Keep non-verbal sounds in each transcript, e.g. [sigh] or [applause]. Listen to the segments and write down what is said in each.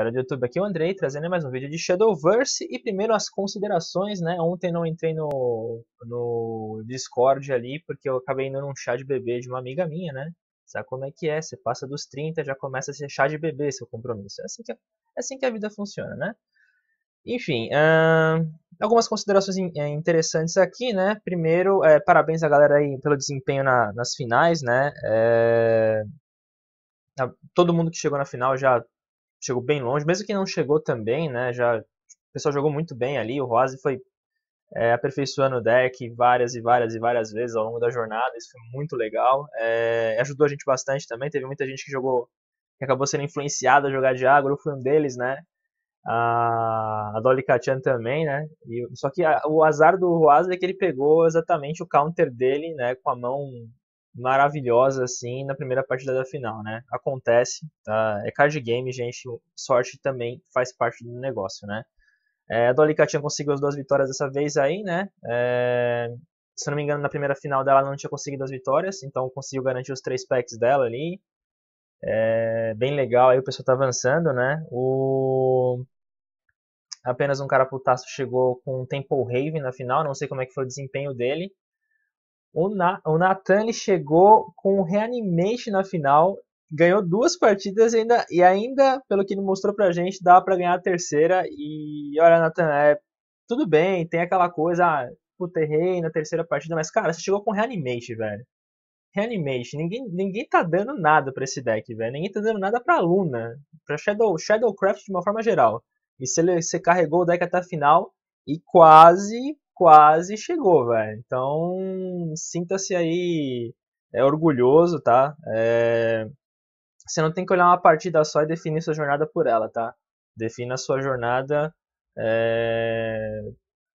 galera do YouTube, aqui é o Andrei trazendo mais um vídeo de Shadowverse e primeiro as considerações, né? Ontem não entrei no, no Discord ali porque eu acabei indo num chá de bebê de uma amiga minha, né? Sabe como é que é? Você passa dos 30, já começa a ser chá de bebê seu compromisso. É assim que, é assim que a vida funciona, né? Enfim, algumas considerações eh, interessantes aqui, né? Primeiro, é, parabéns à galera aí pelo desempenho na, nas finais, né? É todo mundo que chegou na final já chegou bem longe, mesmo que não chegou também, né? Já, o pessoal jogou muito bem ali, o Roase foi é, aperfeiçoando o deck várias e várias e várias vezes ao longo da jornada, isso foi muito legal. É, ajudou a gente bastante também, teve muita gente que jogou, que acabou sendo influenciada a jogar de agro, fui um deles, né? A, a Dolly Katian também, né? E, só que a, o azar do Roase é que ele pegou exatamente o counter dele, né? Com a mão maravilhosa assim na primeira partida da final, né? Acontece, tá? É card game, gente. Sorte também faz parte do negócio, né? É, a Dolly tinha conseguiu as duas vitórias dessa vez aí, né? É, se não me engano, na primeira final dela não tinha conseguido as vitórias, então conseguiu garantir os três packs dela ali. É, bem legal, aí o pessoal tá avançando, né? O... Apenas um cara putaço chegou com o Temple Raven na final, não sei como é que foi o desempenho dele. O, Na, ele chegou com o Reanimation na final, ganhou duas partidas e ainda, e ainda, pelo que ele mostrou pra gente, dá para ganhar a terceira. E olha, Nathan, é, tudo bem, tem aquela coisa, ah, puta, errei na terceira partida, mas cara, você chegou com Reanimation, velho. Reanimation, ninguém, ninguém tá dando nada pra esse deck, velho. Ninguém tá dando nada pra Luna, pra Shadow, Shadowcraft de uma forma geral. E você, você carregou o deck até a final e quase quase chegou, velho. Então, sinta-se aí é orgulhoso, tá? É... Você não tem que olhar uma partida só e definir sua jornada por ela, tá? Defina a sua jornada é...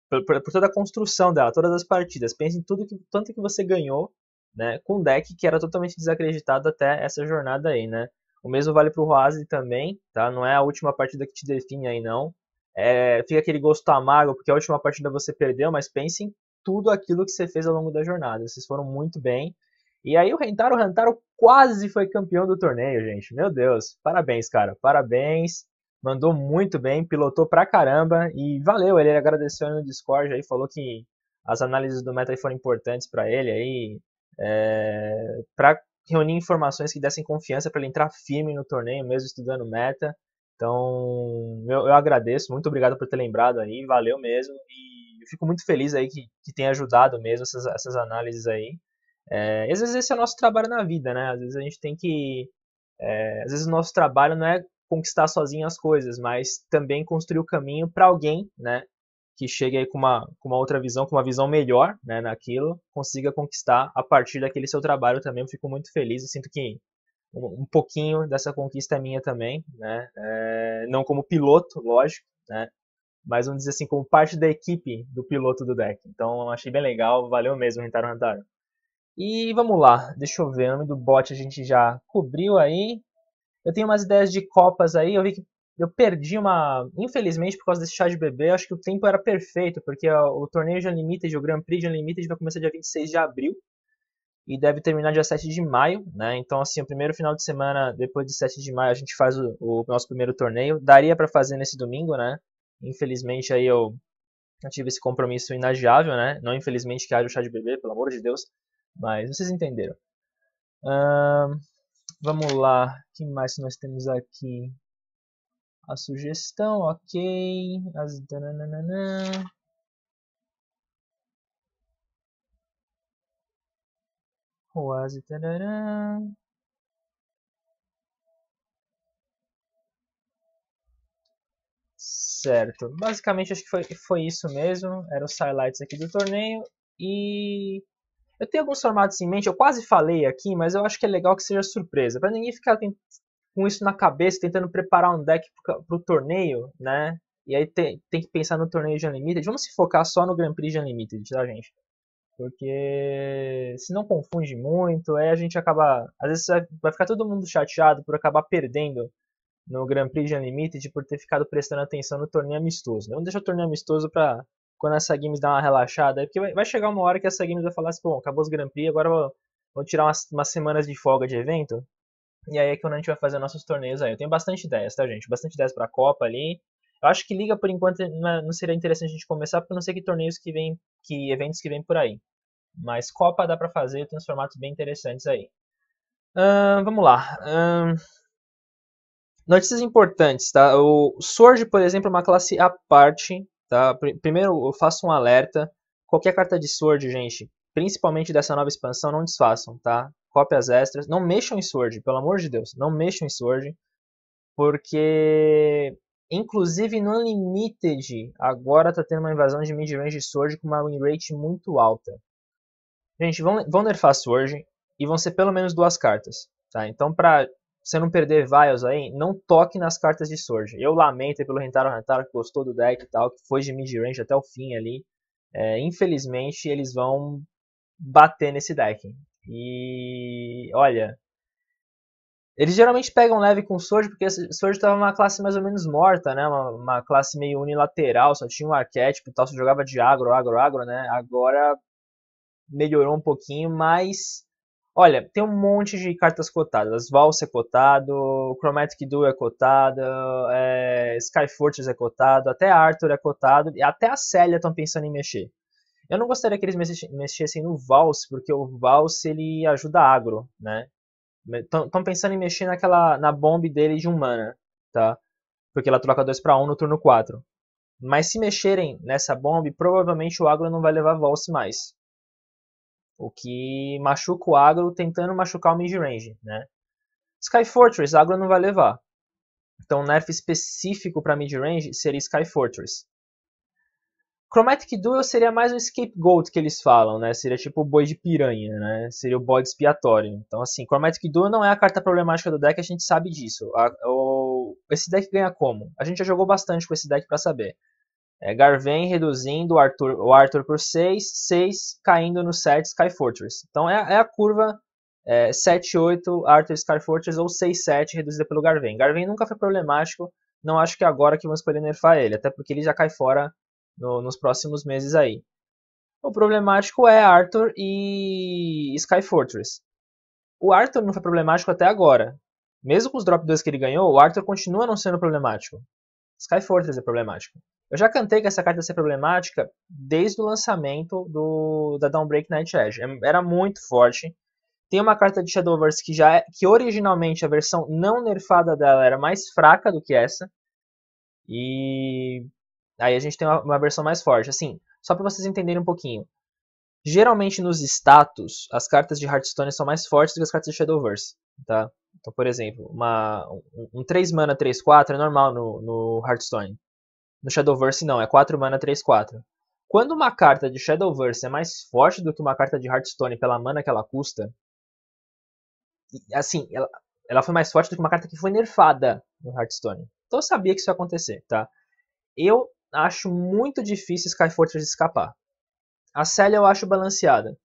por, por, por, toda a construção dela, todas as partidas. Pense em tudo que tanto que você ganhou, né? Com um deck que era totalmente desacreditado até essa jornada aí, né? O mesmo vale para o Roase também, tá? Não é a última partida que te define aí, não. É, fica aquele gosto amargo, porque a última partida você perdeu, mas pense em tudo aquilo que você fez ao longo da jornada. Vocês foram muito bem. E aí o Rentaro Rentaro quase foi campeão do torneio, gente. Meu Deus, parabéns, cara. Parabéns. Mandou muito bem, pilotou pra caramba e valeu. Ele agradeceu no Discord aí, falou que as análises do meta foram importantes para ele aí, é, para reunir informações que dessem confiança para ele entrar firme no torneio, mesmo estudando meta. Então, eu, eu agradeço, muito obrigado por ter lembrado aí, valeu mesmo. E eu fico muito feliz aí que, que tenha ajudado mesmo essas, essas análises aí. É, às vezes esse é o nosso trabalho na vida, né? Às vezes a gente tem que. É, às vezes o nosso trabalho não é conquistar sozinho as coisas, mas também construir o caminho para alguém, né? Que chegue aí com uma, com uma outra visão, com uma visão melhor né, naquilo, consiga conquistar a partir daquele seu trabalho também. Eu fico muito feliz, eu sinto que um pouquinho dessa conquista minha também, né? É, não como piloto, lógico, né? Mas vamos dizer assim, como parte da equipe do piloto do deck. Então achei bem legal, valeu mesmo, Rentaro Rentaro. E vamos lá, deixa eu ver, o nome do bot a gente já cobriu aí. Eu tenho umas ideias de copas aí, eu vi que eu perdi uma. Infelizmente, por causa desse chá de bebê, acho que o tempo era perfeito, porque o torneio de é Unlimited, o Grand Prix de é Unlimited vai começar dia 26 de abril e deve terminar dia 7 de maio, né? Então, assim, o primeiro final de semana, depois de 7 de maio, a gente faz o, o nosso primeiro torneio. Daria para fazer nesse domingo, né? Infelizmente, aí eu, eu tive esse compromisso inagiável, né? Não infelizmente que haja o chá de bebê, pelo amor de Deus. Mas vocês entenderam. Uh, vamos lá. O que mais nós temos aqui? A sugestão, ok. As... Quase. Tarará. Certo. Basicamente, acho que foi, foi isso mesmo. Eram os highlights aqui do torneio. E eu tenho alguns formatos em mente. Eu quase falei aqui, mas eu acho que é legal que seja surpresa. Para ninguém ficar com isso na cabeça, tentando preparar um deck para o torneio, né? E aí tem, tem que pensar no torneio de Unlimited. Vamos se focar só no Grand Prix de Unlimited, tá, gente? Porque se não confunde muito, aí a gente acaba. Às vezes vai ficar todo mundo chateado por acabar perdendo no Grand Prix de Unlimited por ter ficado prestando atenção no torneio amistoso. Não né? deixa o torneio amistoso pra quando essa Games dá uma relaxada. Porque vai chegar uma hora que essa Games vai falar assim: bom, acabou os Grand Prix, agora vou tirar umas, umas semanas de folga de evento. E aí é quando a gente vai fazer nossos torneios aí. Eu tenho bastante ideias, tá, gente? Bastante ideias pra Copa ali. Eu acho que liga por enquanto é, não seria interessante a gente começar, porque eu não sei que torneios que vem, que eventos que vem por aí. Mas Copa dá para fazer, tem uns formatos bem interessantes aí. Uh, vamos lá. Uh, notícias importantes, tá? O Sword, por exemplo, é uma classe à parte, tá? Primeiro, eu faço um alerta. Qualquer carta de Sword, gente, principalmente dessa nova expansão, não desfaçam, tá? Cópias extras. Não mexam em Sword, pelo amor de Deus. Não mexam em Sword. Porque Inclusive no Unlimited, agora tá tendo uma invasão de mid-range Sword com uma win rate muito alta. Gente, vão, vão nerfar Sword e vão ser pelo menos duas cartas, tá? Então pra você não perder Vials aí, não toque nas cartas de Sword. Eu lamento pelo Rentaro Rentaro que gostou do deck e tal, que foi de mid-range até o fim ali. É, infelizmente eles vão bater nesse deck. E olha, eles geralmente pegam leve com o Sword, porque o Sword estava uma classe mais ou menos morta, né? Uma, uma, classe meio unilateral, só tinha um arquétipo e tal, só jogava de agro, agro, agro, né? Agora melhorou um pouquinho, mas. Olha, tem um monte de cartas cotadas. Valse é cotado, Chromatic Duel é cotado, é, Sky Fortress é cotado, até Arthur é cotado, e até a Célia estão pensando em mexer. Eu não gostaria que eles mexessem no Valse, porque o Valse ele ajuda agro, né? Estão pensando em mexer naquela, na bomba dele de um mana, tá? Porque ela troca 2 para 1 no turno 4. Mas se mexerem nessa bomba, provavelmente o agro não vai levar Volse mais. O que machuca o agro tentando machucar o midrange, né? Sky Fortress, agro não vai levar. Então, um nerf específico para midrange seria Sky Fortress. Chromatic Duel seria mais um scapegoat que eles falam, né? Seria tipo o boi de piranha, né? Seria o bode expiatório. Então, assim, Chromatic Duel não é a carta problemática do deck, a gente sabe disso. A, o... Esse deck ganha como? A gente já jogou bastante com esse deck para saber. É, Garven reduzindo o Arthur, o Arthur por 6, 6 caindo no 7 Sky Fortress. Então é, é a curva é, 7, 8 Arthur Sky Fortress ou 6, 7 reduzida pelo Garven. Garven nunca foi problemático, não acho que agora que vamos poder nerfar ele, até porque ele já cai fora no, nos próximos meses aí. O problemático é Arthur e Sky Fortress. O Arthur não foi problemático até agora. Mesmo com os drop 2 que ele ganhou, o Arthur continua não sendo problemático. Sky Fortress é problemático. Eu já cantei que essa carta ia ser problemática desde o lançamento do, da Downbreak Night Edge. É, era muito forte. Tem uma carta de Shadowverse que já é, que originalmente a versão não nerfada dela era mais fraca do que essa. E Aí a gente tem uma, uma versão mais forte. Assim, só para vocês entenderem um pouquinho. Geralmente nos status, as cartas de Hearthstone são mais fortes do que as cartas de Shadowverse, tá? Então, por exemplo, uma, um, 3 mana 3-4 é normal no, no Hearthstone. No Shadowverse não, é 4 mana 3-4. Quando uma carta de Shadowverse é mais forte do que uma carta de Hearthstone pela mana que ela custa, assim, ela, ela foi mais forte do que uma carta que foi nerfada no Hearthstone. Então eu sabia que isso ia acontecer, tá? Eu acho muito difícil Sky Fortress escapar. A Célia eu acho balanceada,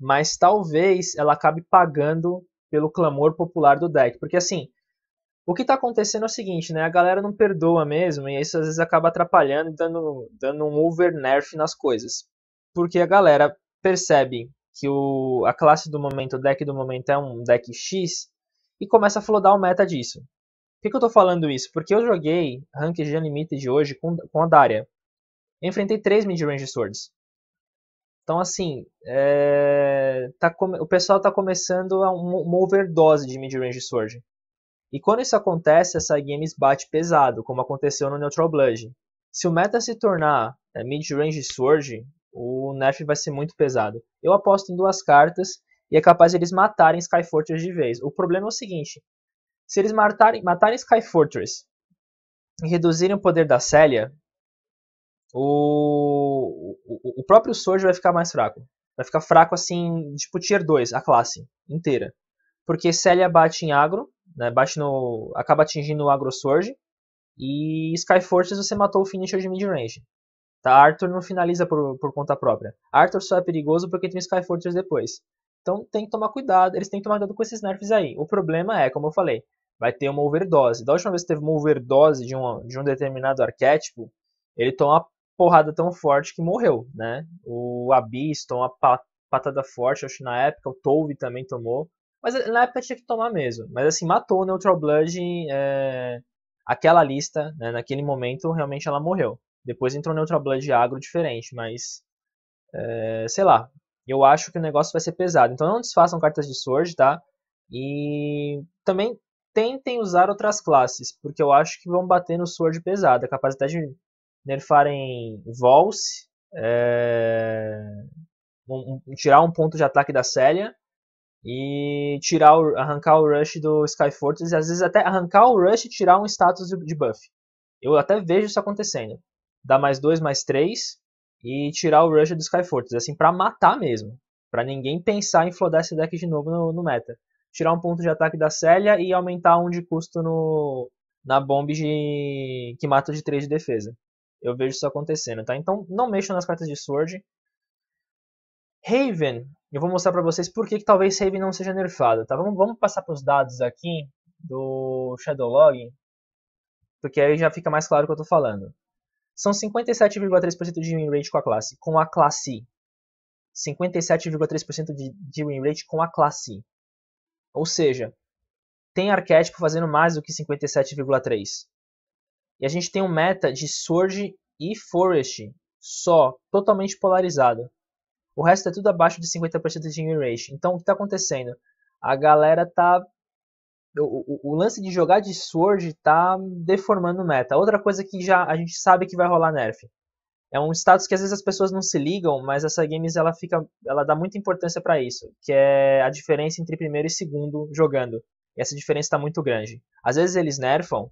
mas talvez ela acabe pagando pelo clamor popular do deck, porque assim, o que está acontecendo é o seguinte, né? A galera não perdoa mesmo, e isso às vezes acaba atrapalhando e dando, dando um over nerf nas coisas. Porque a galera percebe que o, a classe do momento, o deck do momento é um deck X, e começa a flodar o meta disso que, que eu tô falando isso? Porque eu joguei Ranked Unlimited hoje com, com a Daria. enfrentei três mid-range swords. Então, assim, é... tá o pessoal tá começando a uma overdose de mid-range sword. E quando isso acontece, essa game bate pesado, como aconteceu no Neutral Blood. Se o meta se tornar é, mid-range sword, o nerf vai ser muito pesado. Eu aposto em duas cartas e é capaz de eles matarem Skyfortress de vez. O problema é o seguinte, se eles matarem, matarem Sky Fortress e reduzirem o poder da Célia, o, o, o próprio Sword vai ficar mais fraco. Vai ficar fraco assim, tipo tier 2, a classe inteira. Porque Célia bate em agro, né, bate no, acaba atingindo o agro Sword. E Sky Fortress você matou o finisher de mid-range. Tá? Arthur não finaliza por, por conta própria. Arthur só é perigoso porque tem Sky Fortress depois. Então tem que tomar cuidado, eles têm que tomar cuidado com esses nerfs aí. O problema é, como eu falei, vai ter uma overdose. Da última vez que teve uma overdose de, um de um determinado arquétipo, ele toma uma porrada tão forte que morreu, né? O Abyss toma uma patada forte, acho que na época, o Tove também tomou. Mas eh, na época tinha que tomar mesmo. Mas assim, matou o Neutral Blood, é... aquela lista, né? naquele momento, realmente ela morreu. Depois entrou o Neutral Blood agro diferente, mas... É... Sei lá, eu acho que o negócio vai ser pesado. Então não desfaçam cartas de Sword, tá? E também tentem usar outras classes, porque eu acho que vão bater no Sword pesado. A é capacidade de nerfarem Volse, eh, é... um, um, tirar um ponto de ataque da Célia e tirar o, arrancar o Rush do Skyfortress e às vezes até arrancar o Rush e tirar um status de, buff. Eu até vejo isso acontecendo. Dar mais dois, mais três e tirar o Rush do Skyfortress, assim, para matar mesmo. para ninguém pensar em flodar esse deck de novo no, no meta tirar um ponto de ataque da Célia e aumentar um de custo no, na bomba de, que mata de 3 de defesa. Eu vejo isso acontecendo, tá? Então não mexam nas cartas de Sword. Raven, eu vou mostrar pra vocês por que, que talvez Raven não seja nerfada, tá? Vamos, vamos passar pros dados aqui do Shadowlog, porque aí já fica mais claro o que eu tô falando. São 57,3% de win rate com a classe, com a classe. 57,3% de, de win rate com a classe. Ou seja, tem arquétipo fazendo mais do que 57,3. E a gente tem um meta de Surge e Forest só, totalmente polarizado. O resto é tudo abaixo de 50% de win rate. Então o que está acontecendo? A galera tá. O, o, o, lance de jogar de Sword tá deformando o meta. Outra coisa que já a gente sabe que vai rolar nerf é um status que às vezes as pessoas não se ligam, mas essa games ela fica, ela dá muita importância para isso, que é a diferença entre primeiro e segundo jogando. E essa diferença está muito grande. Às vezes eles nerfam,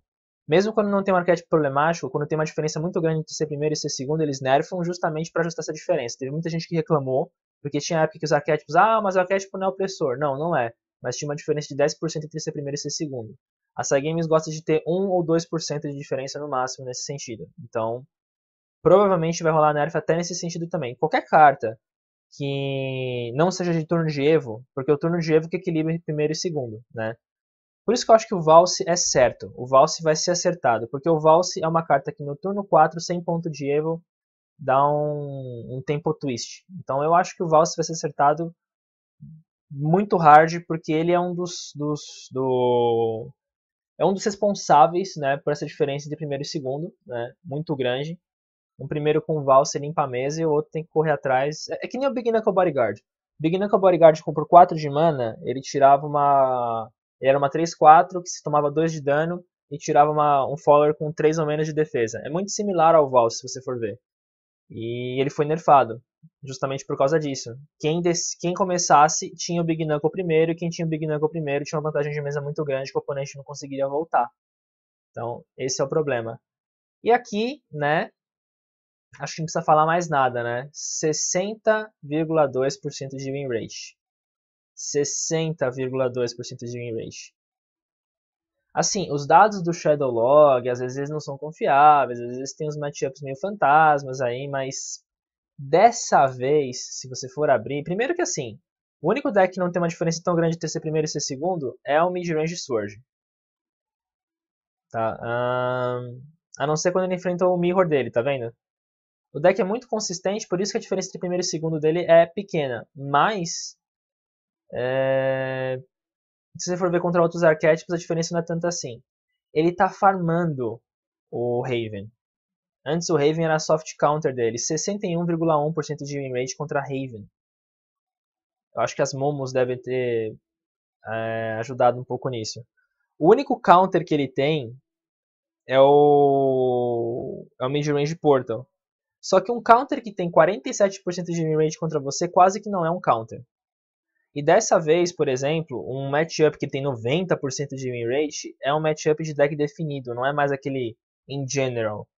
mesmo quando não tem um arquétipo problemático, quando tem uma diferença muito grande entre ser primeiro e ser segundo, eles nerfam justamente para ajustar essa diferença. Teve muita gente que reclamou, porque tinha época que os arquétipos, ah, mas o arquétipo não é opressor. Não, não é. Mas tinha uma diferença de 10% entre ser primeiro e ser segundo. A Cygames gosta de ter 1 ou 2% de diferença no máximo nesse sentido. Então, provavelmente vai rolar nerf até nesse sentido também. Qualquer carta que não seja de turno de Evo, porque o turno de Evo que equilibra entre primeiro e segundo, né? Por isso que eu acho que o Valse é certo. O Valse vai ser acertado, porque o Valse é uma carta que no turno 4, sem ponto de Evo, dá um, um tempo twist. Então eu acho que o Valse vai ser acertado muito hard, porque ele é um dos, dos do, é um dos responsáveis, né, por essa diferença de primeiro e segundo, né, muito grande. Um primeiro com o Valse limpa a mesa e o outro tem que correr atrás. É, é que nem o Big Knuckle Bodyguard. Big Knuckle Bodyguard com tipo, por 4 de mana, ele tirava uma. Ele era uma 3-4 que se tomava 2 de dano e tirava uma, um follower com 3 ou menos de defesa. É muito similar ao Val se você for ver. E ele foi nerfado, justamente por causa disso. Quem, des... quem começasse tinha o Big Knuckle primeiro, e quem tinha o Big Knuckle primeiro tinha uma vantagem de mesa muito grande que o oponente não conseguiria voltar. Então, esse é o problema. E aqui, né, acho que não precisa falar mais nada, né? 60,2% de win rate. 60,2% de win rate. Assim, os dados do Shadow Log às vezes não são confiáveis, às vezes tem uns matchups meio fantasmas aí, mas dessa vez, se você for abrir, primeiro que assim, o único deck que não tem uma diferença tão grande entre ser primeiro e ser segundo é o Midrange Sword. Tá? Um, a não ser quando ele enfrentou o Mirror dele, tá vendo? O deck é muito consistente, por isso que a diferença entre primeiro e segundo dele é pequena. Mas, é... se você for ver contra outros arquétipos, a diferença não é tanta assim. Ele está farmando o Raven. Antes o Raven era soft counter dele, 61,1% de win rate contra Raven. Eu acho que as Momos devem ter é, ajudado um pouco nisso. O único counter que ele tem é o, é o mid-range portal. Só que um counter que tem 47% de win rate contra você quase que não é um counter. E dessa vez, por exemplo, um matchup que tem 90% de win rate é um matchup de deck definido, não é mais aquele in general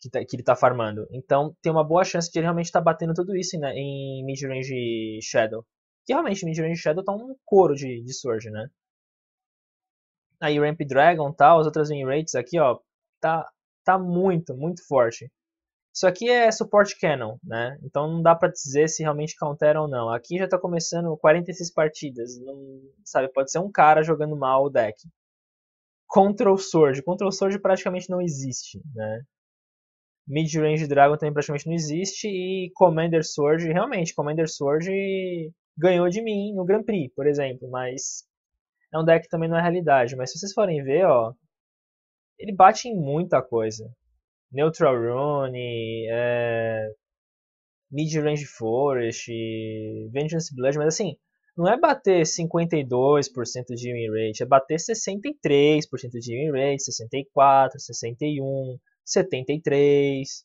que, tá, que ele está farmando. Então tem uma boa chance de ele realmente estar tá batendo tudo isso né, em midrange Shadow. Que realmente midrange Shadow tá um couro de, de Surge, né? Aí Ramp Dragon tal, as outras win rates aqui, ó, tá, tá muito, muito forte. Isso aqui é suporte canon, né? Então não dá para dizer se realmente counter ou não. Aqui já está começando 46 partidas, não, sabe? Pode ser um cara jogando mal o deck. Control Sword. Control Sword praticamente não existe, né? Mid-range Dragon também praticamente não existe. E Commander Sword, realmente, Commander Sword ganhou de mim no Grand Prix, por exemplo. Mas é um deck que também não é realidade. Mas se vocês forem ver, ó, ele bate em muita coisa. Neutral Rune, é, Midrange Forest, Vengeance Blood, mas assim, não é bater 52% de win rate, é bater 63% de win rate, 64, 61, 73,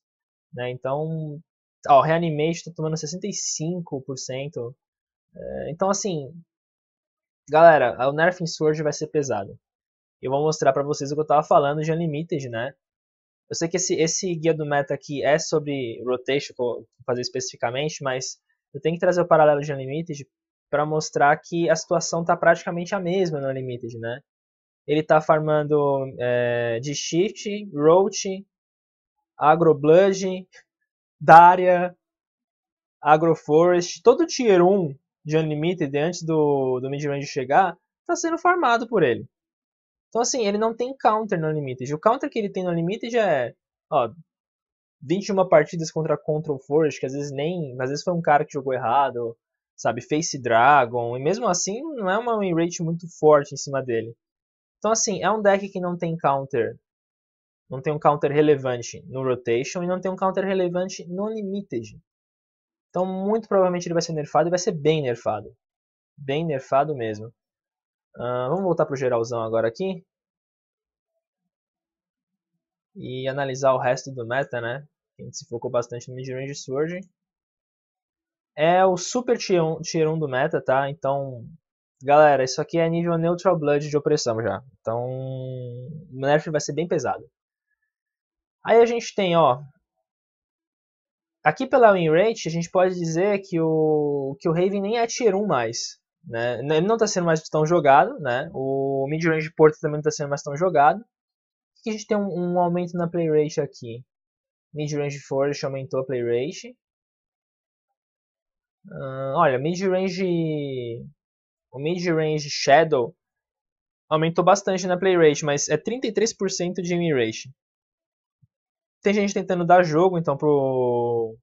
né? Então, ó, Reanimate tá tomando 65%. É, então assim, galera, o Nerfing Sword vai ser pesado. Eu vou mostrar para vocês o que eu tava falando de Unlimited, né? Eu sei que esse, esse guia do meta aqui é sobre rotation, vou fazer especificamente, mas eu tenho que trazer o paralelo de Unlimited para mostrar que a situação está praticamente a mesma no Unlimited, né? Ele está farmando é, de Shift, Roach, Agroblood, Daria, Agroforest, todo o Tier 1 de Unlimited antes do, do Midrange chegar, está sendo farmado por ele. Então, assim, ele não tem counter no Unlimited. O counter que ele tem no Unlimited é, ó, 21 partidas contra Control Forge, que às vezes nem. Às vezes foi um cara que jogou errado, sabe? Face Dragon, e mesmo assim não é uma win rate muito forte em cima dele. Então, assim, é um deck que não tem counter. Não tem um counter relevante no Rotation e não tem um counter relevante no Limited. Então, muito provavelmente ele vai ser nerfado e vai ser bem nerfado. Bem nerfado mesmo. Uh, vamos voltar para o geralzão agora aqui. E analisar o resto do meta, né? A gente se focou bastante no midrange surge. É o super tier 1, tier 1 do meta, tá? Então, galera, isso aqui é nível Neutral Blood de opressão já. Então, o nerf vai ser bem pesado. Aí a gente tem, ó, aqui pela win rate, a gente pode dizer que o, que o Raven nem é tier 1 mais. Né? Ele não está sendo mais tão jogado, né? o mid-range Porto também não está sendo mais tão jogado. que a gente tem um, um aumento na play rate aqui. Mid-range Forest aumentou a play rate. Uh, ah, olha, mid-range. O mid-range Shadow aumentou bastante na play rate, mas é 33% de mid rate. Tem gente tentando dar jogo então pro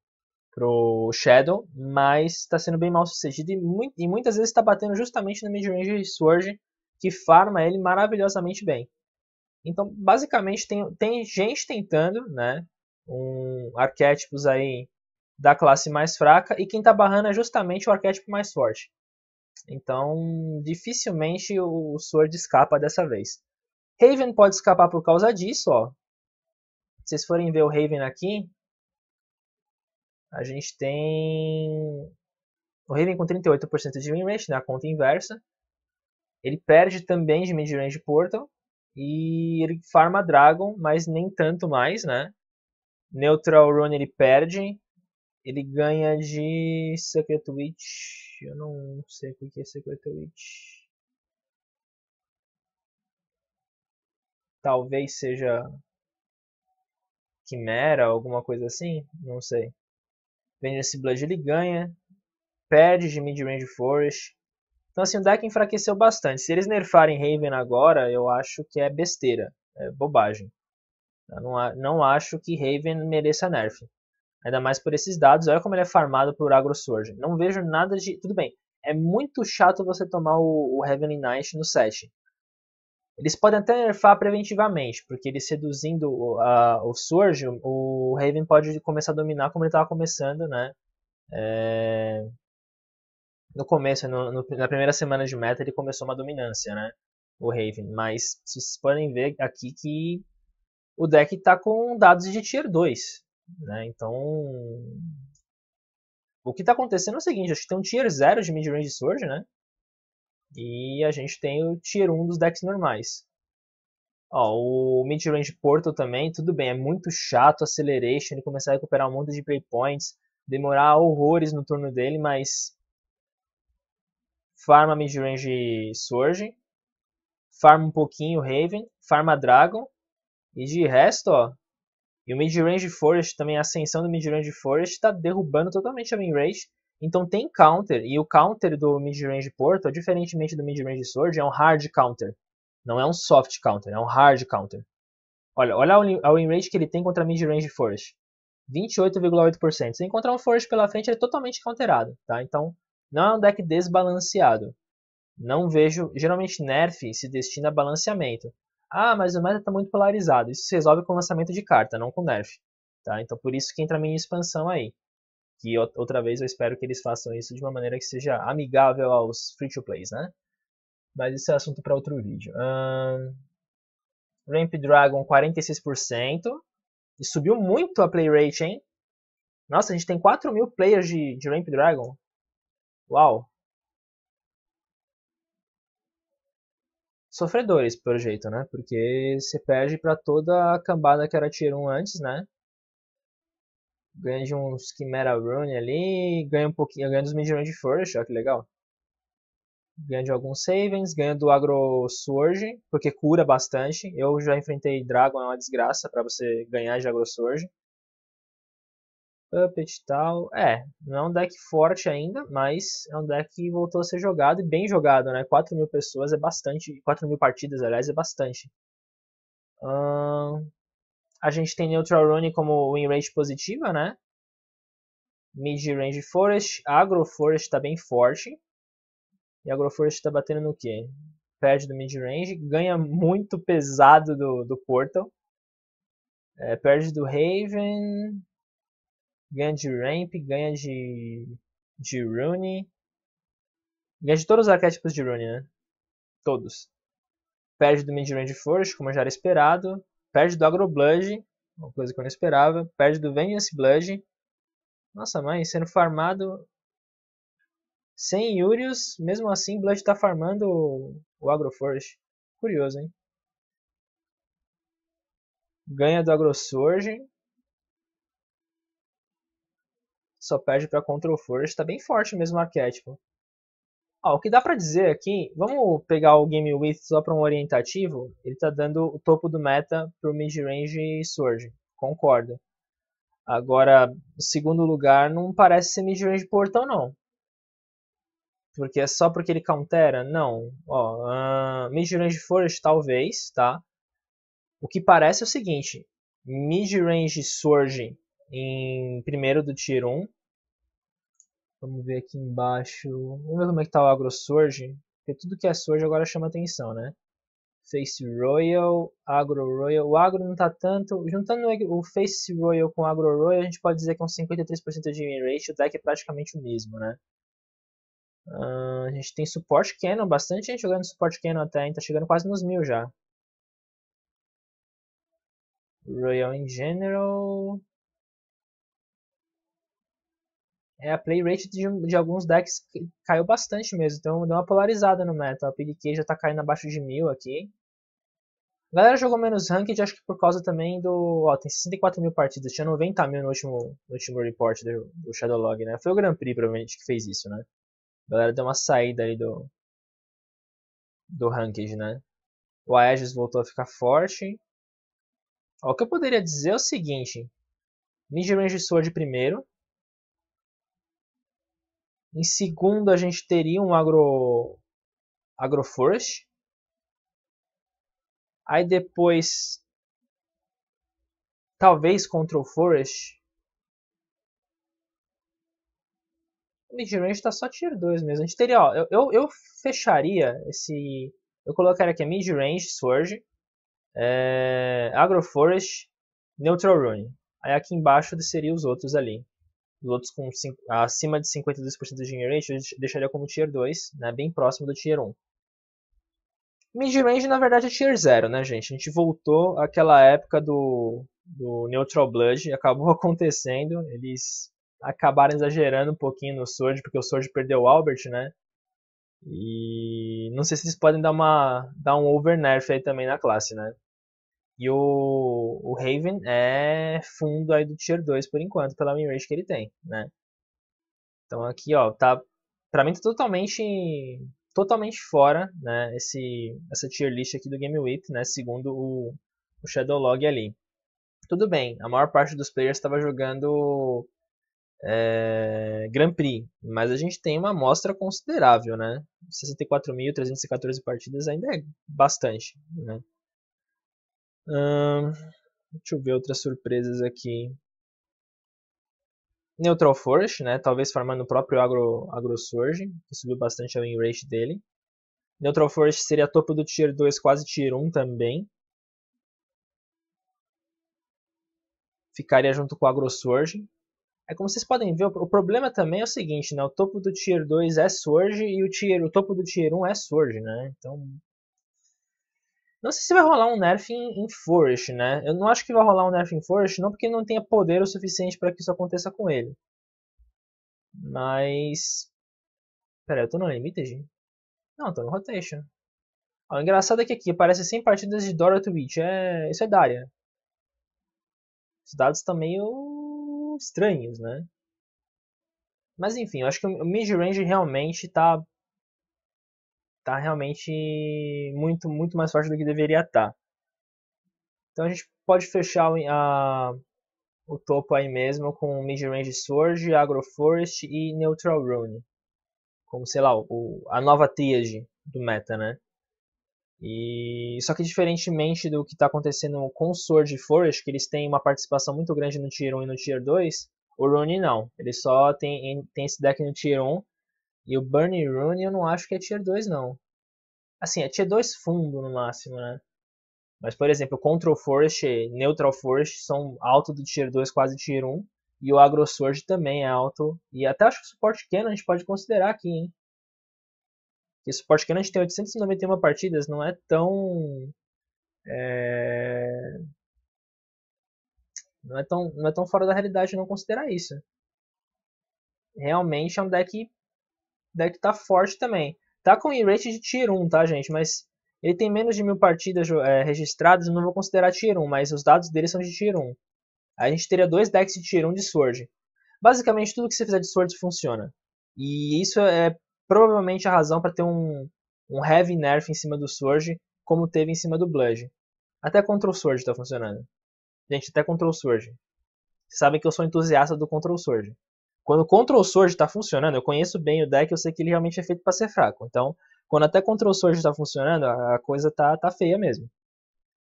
pro Shadow, mas está sendo bem mal sucedido e, mu e muitas vezes está batendo justamente no midrange Surge, que farma ele maravilhosamente bem. Então, basicamente, tem, tem gente tentando, né? Um, arquétipos aí da classe mais fraca e quem está barrando é justamente o arquétipo mais forte. Então, dificilmente o, o Sword escapa dessa vez. Raven pode escapar por causa disso, ó. Se vocês forem ver o Raven aqui, a gente tem o Raven com 38% de win rate na né, conta inversa. Ele perde também de midrange portal e ele farma Dragon, mas nem tanto mais, né? Neutral Run ele perde. Ele ganha de Secret Witch. Eu não sei o que é Secret Witch. Talvez seja Quimera, alguma coisa assim. Não sei. Venus Blood ele ganha, perde de mid-range forest. Então assim, o deck enfraqueceu bastante. Se eles nerfarem Raven agora, eu acho que é besteira, é bobagem. Eu não, não acho que Raven mereça nerf. Ainda mais por esses dados, olha como ele é farmado por Agro Surge. Não vejo nada de... Tudo bem, é muito chato você tomar o, o Heavenly Knight no set. Eles podem até nerfar preventivamente, porque eles reduzindo uh, o Surge, o Raven pode começar a dominar como ele estava começando, né? É... No começo, no, no, na primeira semana de meta, ele começou uma dominância, né? O Raven. Mas vocês podem ver aqui que o deck está com dados de tier 2. Né? Então, o que está acontecendo é o seguinte, acho que tem um tier 0 de midrange Surge, né? E a gente tem o Tier 1 dos decks normais. Ó, o Midrange Portal também, tudo bem, é muito chato Acceleration, ele começar a recuperar um monte de play points, demorar horrores no turno dele, mas... Farma Midrange Surge, farma um pouquinho Raven, farma Dragon, e de resto, ó, e o Midrange Forest também, a ascensão do Midrange Forest está derrubando totalmente a Minrage então tem counter, e o counter do midrange Porto, é diferentemente do midrange Sword, é um hard counter. Não é um soft counter, é um hard counter. Olha, olha a win rate que ele tem contra midrange Forest. 28,8%. Se encontrar um Forest pela frente, ele é totalmente counterado, tá? Então, não é um deck desbalanceado. Não vejo... Geralmente nerf se destina a balanceamento. Ah, mas o meta está muito polarizado. Isso se resolve com lançamento de carta, não com nerf. Tá? Então por isso que entra a minha expansão aí que outra vez eu espero que eles façam isso de uma maneira que seja amigável aos free-to-plays, né? Mas isso é assunto para outro vídeo. Um... Ramp Dragon 46%. E subiu muito a play rate, hein? Nossa, a gente tem 4 mil players de, de Ramp Dragon. Uau! Sofredores, pelo jeito, né? Porque você perde para toda a cambada que era Tier 1 antes, né? Ganha de uns Chimera Rune ali. Ganha um pouquinho. Ganha dos Midirões de Flourish, ó, que legal. Ganha de alguns Savings. Ganha do Agro Surge, porque cura bastante. Eu já enfrentei Dragon, é uma desgraça para você ganhar de Agro Surge. Puppet e tal. É, não é um deck forte ainda, mas é um deck que voltou a ser jogado e bem jogado, né? 4 mil pessoas é bastante. 4 mil partidas, aliás, é bastante. Hum, a gente tem Neutral Rune como win rate positiva, né? Mid Range Forest. Agro Forest está bem forte. E Agro Forest está batendo no quê? Perde do Mid Range. Ganha muito pesado do, do Portal. É, perde do Raven. Ganha de Ramp. Ganha de, de Rune. Ganha de todos os arquétipos de Rune, né? Todos. Perde do Mid Range Forest, como já era esperado. Perde do Agroblood, uma coisa que eu não esperava. Perde do Vengeance Blood. Nossa mãe, sendo farmado sem Yurius, mesmo assim Blood tá farmando o, o Agroforge. Curioso, hein? Ganha do Surge. Só perde pra Control Forge. Tá bem forte mesmo o arquétipo o que dá para dizer aqui, vamos pegar o Game With só para um orientativo, ele está dando o topo do meta para o midrange e surge, concordo. Agora, o segundo lugar não parece ser midrange portão não. Porque é só porque ele countera? Não. Ó, uh, midrange forge talvez, tá? O que parece é o seguinte, midrange surge em primeiro do tier 1, Vamos ver aqui embaixo. Vamos ver como é que tá o Surge. Porque tudo que é Surge agora chama atenção, né? Face Royal, Agro Royal. O Agro não tá tanto. Juntando o Face Royal com o Agro Royal, a gente pode dizer que é um 53% de win rate. O deck é praticamente o mesmo, né? Uh, a gente tem suporte Canon, bastante gente jogando suporte Canon até, hein? Tá chegando quase nos mil já. Royal in General. é, a play rate de, de, alguns decks caiu bastante mesmo. Então deu uma polarizada no meta. A PDK já tá caindo abaixo de mil aqui. A galera jogou menos ranked, acho que por causa também do. Ó, tem 64 mil partidas, tinha 90 mil no último, no último report do, do Shadowlog, né? Foi o Grand Prix, provavelmente, que fez isso, né? A galera deu uma saída aí do. do ranked, né? O Aegis voltou a ficar forte. Ó, o que eu poderia dizer é o seguinte: Ninja Range Sword primeiro, em segundo, a gente teria um agro, agroforest. Aí depois, talvez control forest. Midrange está só tier 2 mesmo. A gente teria, ó, eu, eu, eu fecharia esse... Eu colocaria aqui midrange, surge, é, eh, agroforest, neutral rune. Aí aqui embaixo seria os outros ali os outros com acima de 52% de win rate eu deixaria como tier 2, né, bem próximo do tier 1. range na verdade é tier 0, né, gente? A gente voltou àquela época do, do Neutral Blood, [laughs] acabou acontecendo, eles acabaram exagerando um pouquinho no Sword, porque o Sword perdeu o Albert, né? E não sei se eles podem dar, uma, dar um nerf aí também na classe, né? E o, o Raven é fundo aí do Tier 2 por enquanto, pela min que ele tem, né? Então aqui, ó, tá... Pra mim tá totalmente, totalmente fora, né? Esse, essa tier list aqui do Game Week, né? Segundo o, o Shadowlog ali. Tudo bem, a maior parte dos players estava jogando é, Grand Prix, mas a gente tem uma amostra considerável, né? 64.314 partidas ainda é bastante, né? Hum, deixa eu ver outras surpresas aqui. Neutral Force, né? Talvez farmando o próprio Agro, Agro Surge, que subiu bastante a win rate dele. Neutral Force seria topo do Tier 2, quase Tier 1 também. Ficaria junto com o Agro Surge. É como vocês podem ver, o problema também é o seguinte, né? O topo do Tier 2 é Surge e o, tier, o topo do Tier 1 é Surge, né? Então, não sei se vai rolar um nerf em, em Forest, né? Eu não acho que vai rolar um nerf em Forest, não porque não tenha poder o suficiente para que isso aconteça com ele. Mas... peraí, eu tô no Limited? Não, tô no Rotation. o engraçado é que aqui aparece 100 partidas de Dora Witch. É... Isso é Daria. Os dados estão meio estranhos, né? Mas enfim, eu acho que o mid-range realmente tá tá realmente muito, muito mais forte do que deveria estar. Tá. Então a gente pode fechar a, o topo aí mesmo com Midrange Surge, Agroforest e Neutral Rune. Como, sei lá, o, a nova tríade do meta, né? E só que diferentemente do que está acontecendo com Sword e Forest, que eles têm uma participação muito grande no Tier 1 e no Tier 2, o Rune não. Ele só tem, tem esse deck no Tier 1 e o Bernie Rooney eu não acho que é Tier 2, não. Assim, é Tier 2 fundo no máximo, né? Mas, por exemplo, Control Force Neutral Force são alto do Tier 2, quase Tier 1. E o AgroSword também é alto. E até acho que o suporte Canon a gente pode considerar aqui, hein? Porque suporte Canon a gente tem 891 partidas, não é tão... É... Não é, tão, não é tão fora da realidade não considerar isso. Realmente é um deck deck né, tá forte também. Tá com E-Rate de Tier 1, tá, gente? Mas ele tem menos de mil partidas é, registradas, eu não vou considerar Tier 1, mas os dados dele são de Tier 1. a gente teria dois decks de Tier 1 de Sword. Basicamente, tudo que você fizer de Sword funciona. E isso é, é provavelmente a razão para ter um, um heavy nerf em cima do Surge, como teve em cima do Blood. Até Control Surge tá funcionando. Gente, até Control Surge. Vocês sabem que eu sou entusiasta do Control Surge. Quando o Ctrl Sword está funcionando, eu conheço bem o deck, eu sei que ele realmente é feito para ser fraco. Então, quando até Ctrl Sword está funcionando, a coisa tá, tá feia mesmo.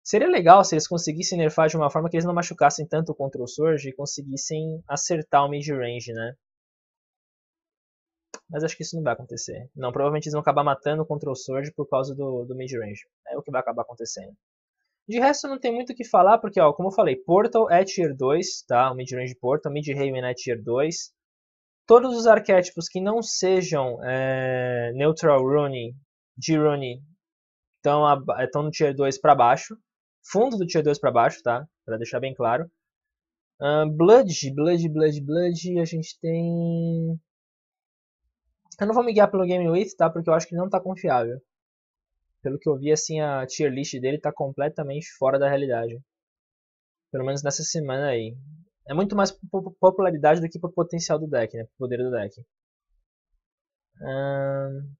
Seria legal se eles conseguissem nerfar de uma forma que eles não machucassem tanto o Ctrl Surge e conseguissem acertar o mid-range, né? Mas acho que isso não vai acontecer. Não, provavelmente eles vão acabar matando o Ctrl Surge por causa do, do mid-range. É o que vai acabar acontecendo. De resto, não tem muito o que falar, porque, ó, como eu falei, Portal é Tier 2, tá? O mid-range Portal, Mid-Raven é Tier 2 todos os arquétipos que não sejam é, Neutral Rune, G-Rune, estão, é, no Tier 2 para baixo. Fundo do Tier 2 para baixo, tá? Para deixar bem claro. Uh, Blood, Blood, Blood, Blood, a gente tem... Eu não vou me guiar pelo Game With, tá? Porque eu acho que ele não tá confiável. Pelo que eu vi, assim, a tier list dele tá completamente fora da realidade. Pelo menos nessa semana aí. É muito mais por popularidade do que por potencial do deck, né? Por poder do deck. Um,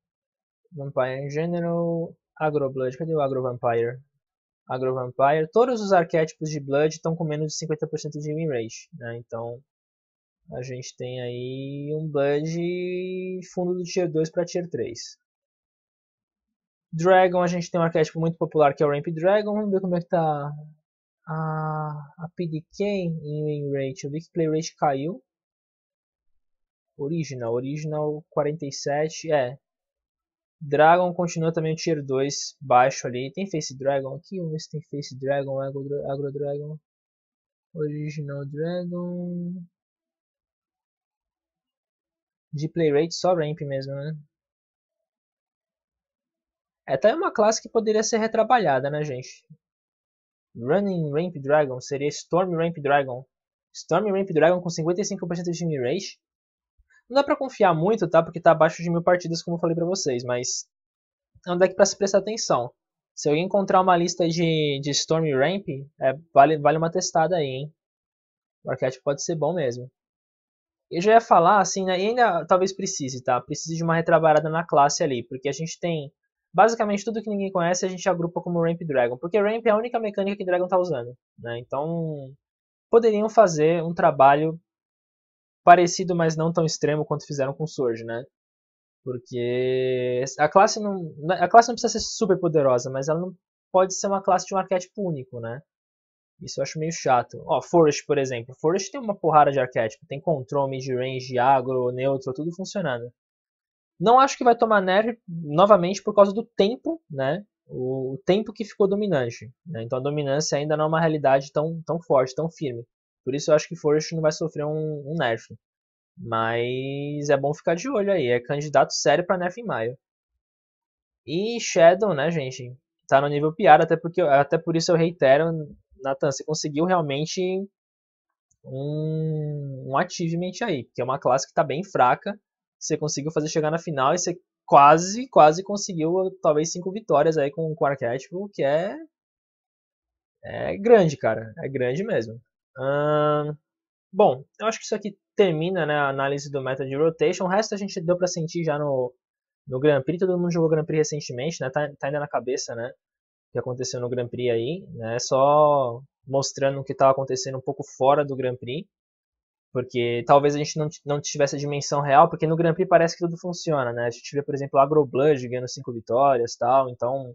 Vampire General. Agro Blood, Cadê o Agro-Vampire? Agro-Vampire. Todos os arquétipos de Blood estão com menos de 50% de win rate. Né? Então, a gente tem aí um Blood fundo do Tier 2 para Tier 3. Dragon, a gente tem um arquétipo muito popular que é o Ramp Dragon. Vamos ver como é que tá a, a PDK em win rate, eu vi que play rate caiu. Original, original 47, é. Dragon continua também o tier 2 baixo ali. Tem Face Dragon aqui, vamos ver se tem Face Dragon, Agro, Agro Dragon. Original Dragon. De play rate só ramp mesmo, né? É, tá uma classe que poderia ser retrabalhada, né, gente? Running Ramp Dragon seria Storm Ramp Dragon. Storm Ramp Dragon com 55% de time rage. Não dá pra confiar muito, tá? Porque tá abaixo de mil partidas, como eu falei pra vocês, mas é um deck pra se prestar atenção. Se alguém encontrar uma lista de, de Storm Ramp, é, vale, vale uma testada aí, hein? O arquétipo pode ser bom mesmo. Eu já ia falar, assim, né, e ainda talvez precise, tá? Precise de uma retrabalhada na classe ali, porque a gente tem basicamente tudo que ninguém conhece a gente agrupa como Ramp Dragon, porque Ramp é a única mecânica que Dragon está usando. Né? Então, poderiam fazer um trabalho parecido, mas não tão extremo quanto fizeram com Surge, né? Porque a classe não, né, a classe não precisa ser super poderosa, mas ela não pode ser uma classe de um arquétipo único, né? Isso eu acho meio chato. Ó, oh, Forest, por exemplo. Forest tem uma porrada de arquétipo. Tem control, mid-range, agro, neutro, tudo funcionando. Não acho que vai tomar nerf novamente por causa do tempo, né? O tempo que ficou dominante. Né? Então a dominância ainda não é uma realidade tão, tão forte, tão firme. Por isso eu acho que Forest não vai sofrer um, um nerf. Mas é bom ficar de olho aí. É candidato sério para nerf em maio. E Shadow, né, gente? Tá no nível piada até, porque, até por isso eu reitero, Nathan, você conseguiu realmente um, um achievement aí, que é uma classe que tá bem fraca você conseguiu fazer chegar na final e você quase, quase conseguiu talvez cinco vitórias aí com, com o arquétipo, que é. É grande, cara. É grande mesmo. Hum, bom, eu acho que isso aqui termina né, a análise do meta de rotation. O resto a gente deu para sentir já no, no Grand Prix. Todo mundo jogou Grand Prix recentemente, né? Tá, tá ainda na cabeça, né? O que aconteceu no Grand Prix aí, né? Só mostrando o que tava tá acontecendo um pouco fora do Grand Prix. Porque talvez a gente não, não tivesse a dimensão real, porque no Grand Prix parece que tudo funciona, né? A gente vê, por exemplo, o Agroblange ganhando cinco vitórias tal, então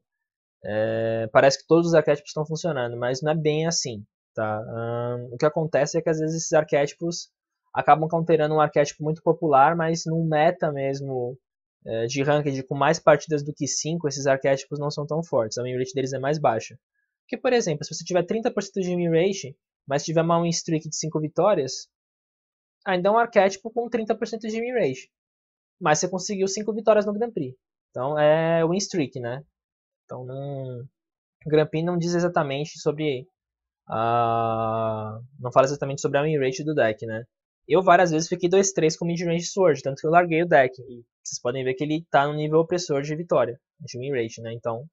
é, parece que todos os arquétipos estão funcionando, mas não é bem assim, tá? o que acontece é que às vezes esses arquétipos acabam counterando um arquétipo muito popular, mas num meta mesmo é, de ranked com mais partidas do que 5, esses arquétipos não são tão fortes. A win rate deles é mais baixa. Porque, por exemplo, se você tiver 30% de win rate, mas tiver uma win streak de 5 vitórias, ainda é um arquétipo com 30% de win rate. Mas você conseguiu 5 vitórias no Grand Prix. Então é win streak, né? Então não... Grand Prix não diz exatamente sobre. Uh... Não fala exatamente sobre a win rate do deck, né? Eu várias vezes fiquei 2-3 com mid-range sword, tanto que eu larguei o deck. E vocês podem ver que ele tá no nível opressor de vitória, de win rate, né? Então.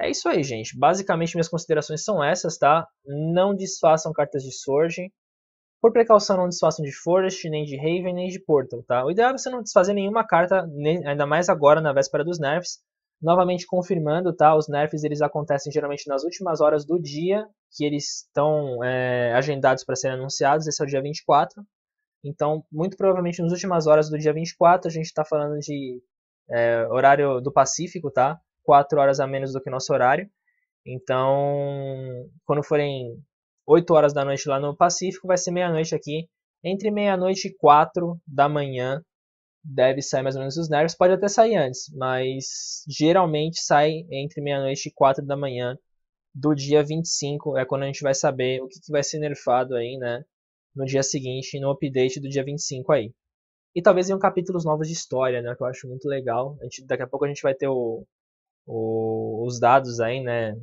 É isso aí, gente. Basicamente, minhas considerações são essas, tá? Não desfaçam cartas de Surge. Por precaução, não desfaçam de Forest, nem de Raven, nem de Portal, tá? O ideal é você não desfazer nenhuma carta, ainda mais agora, na véspera dos nerfs. Novamente confirmando, tá? Os nerfs eles acontecem geralmente nas últimas horas do dia que eles estão é, agendados para serem anunciados. Esse é o dia 24. Então, muito provavelmente nas últimas horas do dia 24, a gente está falando de é, horário do Pacífico, tá? 4 horas a menos do que nosso horário. Então, quando forem 8 horas da noite lá no Pacífico, vai ser meia-noite aqui. Entre meia-noite e 4 da manhã deve sair mais ou menos os nervos. Pode até sair antes, mas geralmente sai entre meia-noite e 4 da manhã do dia 25. É quando a gente vai saber o que, que vai ser nerfado aí, né? No dia seguinte, no update do dia 25 aí. E talvez em um capítulos novos de história, né? Que eu acho muito legal. A gente, daqui a pouco a gente vai ter o, o, os dados aí, né?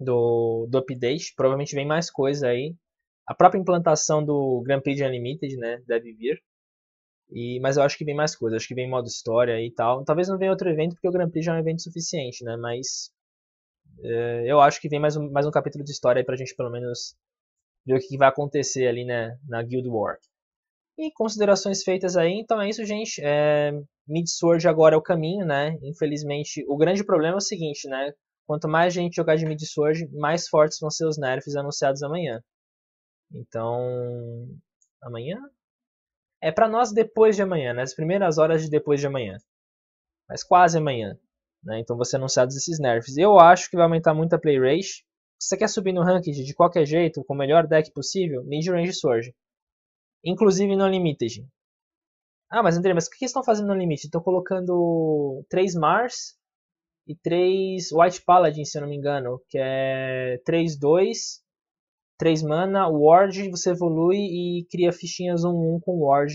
do, do update. Provavelmente vem mais coisa aí. A própria implantação do Grand Prix Unlimited, né? Deve vir. E, mas eu acho que vem mais coisa. Acho que vem modo história e tal. Talvez não venha outro evento, porque o Grand Prix já é um evento suficiente, né? Mas é, eu acho que vem mais um, mais um capítulo de história aí pra gente pelo menos ver o que, que vai acontecer ali né, na Guild War. E considerações feitas aí, então é isso, gente. É, Mid Sword agora é o caminho, né? Infelizmente, o grande problema é o seguinte, né? Quanto mais gente jogar de Mid Surge, mais fortes vão ser os nerfs anunciados amanhã. Então. Amanhã? É para nós depois de amanhã, nas né? primeiras horas de depois de amanhã. Mas quase amanhã. Né? Então vão ser anunciados esses nerfs. Eu acho que vai aumentar muito a play rate. Se você quer subir no ranking de qualquer jeito, com o melhor deck possível, mid range Surge, Inclusive no Unlimited. Ah, mas André, mas o que eles estão fazendo no limite? Estou colocando 3 Mars e 3 White Paladin, se eu não me engano, que é 3, 2, 3 mana, Ward, você evolui e cria fichinhas 1, 1 com Ward,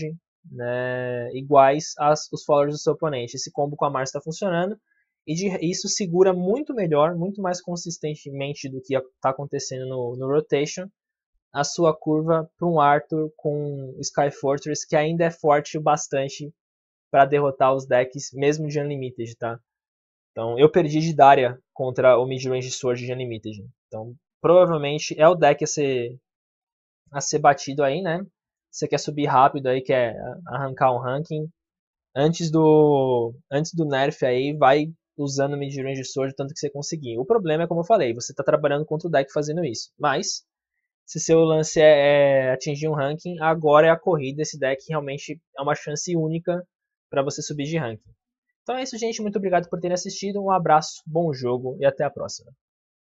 né, iguais aos followers do seu oponente. Esse combo com a Mars está funcionando, e de, isso segura muito melhor, muito mais consistentemente do que está acontecendo no, no Rotation, a sua curva para um Arthur com Sky Fortress, que ainda é forte o bastante para derrotar os decks, mesmo de Unlimited, tá? Então, eu perdi de Daria contra o Midrange Sword de Unlimited. Então, provavelmente é o deck a ser, a ser batido aí, né? Você quer subir rápido aí, quer arrancar um ranking. Antes do, antes do nerf aí, vai usando o midrange sword tanto que você conseguir. O problema é, como eu falei, você está trabalhando contra o deck fazendo isso. Mas, se seu lance é, é, atingir um ranking, agora é a corrida. Esse deck realmente é uma chance única para você subir de ranking. Então é isso, gente. Muito obrigado por terem assistido. Um abraço, bom jogo e até a próxima.